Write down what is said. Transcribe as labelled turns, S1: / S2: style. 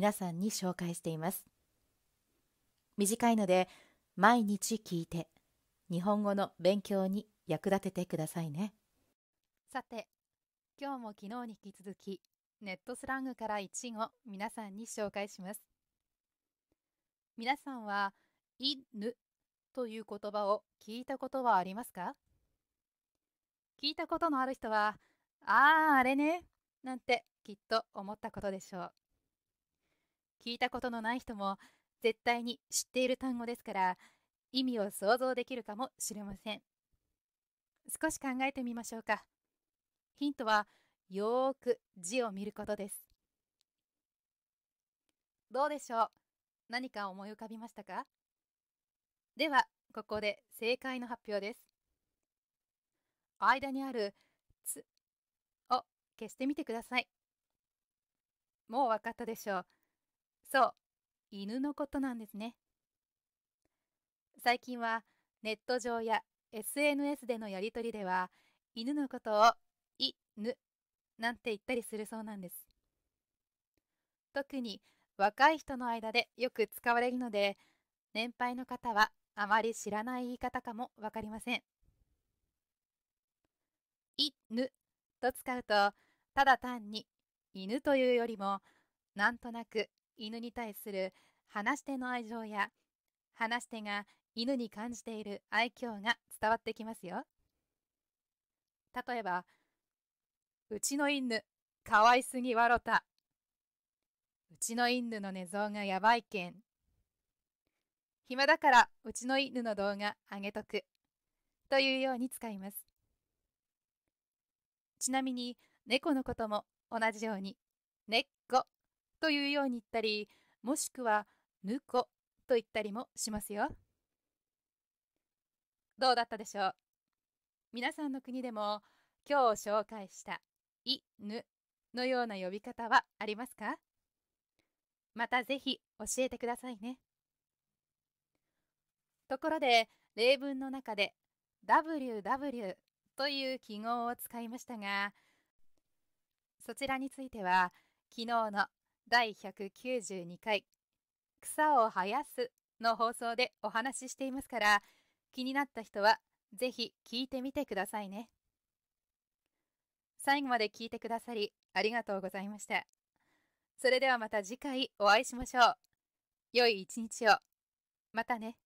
S1: 皆さんに紹介しています短いので毎日聞いて日本語の勉強に役立ててくださいね
S2: さて今日も昨日に引き続きネットスラングから一語皆さんに紹介します皆さんは「犬という言葉を聞いたことはありますか聞いたことのある人は「あああれね」なんてきっと思ったことでしょう聞いたことのない人も絶対に知っている単語ですから意味を想像できるかもしれません少し考えてみましょうかヒントはよーく字を見ることですどうでしょう何か思い浮かびましたかではここで正解の発表です間にある「つ」を消してみてくださいもう分かったでしょうそう、犬のことなんですね。最近はネット上や SNS でのやりとりでは犬のことを「い、ぬ、なんて言ったりするそうなんです。特に若い人の間でよく使われるので年配の方はあまり知らない言い方かも分かりません。い、ぬ、と使うとただ単に犬というよりもなんとなく犬に対する話し手の愛情や話し手が犬に感じている愛嬌が伝わってきますよ。例えば、うちの犬、かわいすぎわろた。うちの犬の寝相がやばいけん。暇だからうちの犬の動画あげとく。というように使います。ちなみに、猫のことも同じように、ねっこというように言ったり、もしくは、ぬこと言ったりもしますよ。どうだったでしょう皆さんの国でも今日紹介した「い」「ぬ」のような呼び方はありますかまたぜひ教えてくださいね。ところで例文の中で「ww」という記号を使いましたがそちらについては昨日の第192回「草を生やす」の放送でお話ししていますから気になった人はぜひ聞いてみてくださいね最後まで聞いてくださりありがとうございましたそれではまた次回お会いしましょう良い一日をまたね